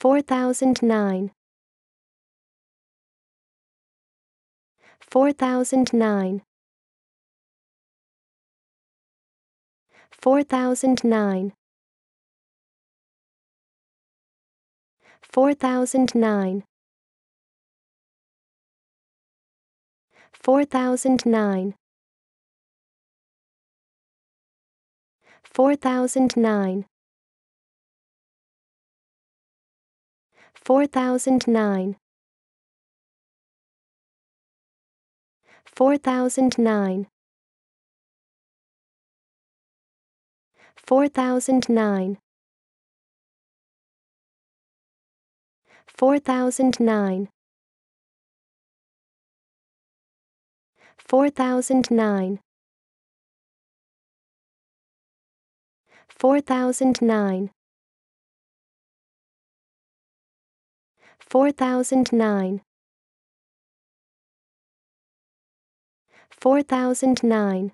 4009 4009 4009 4009 4009 4009 4009 4009 4009 4009 4009 4009 4009 4009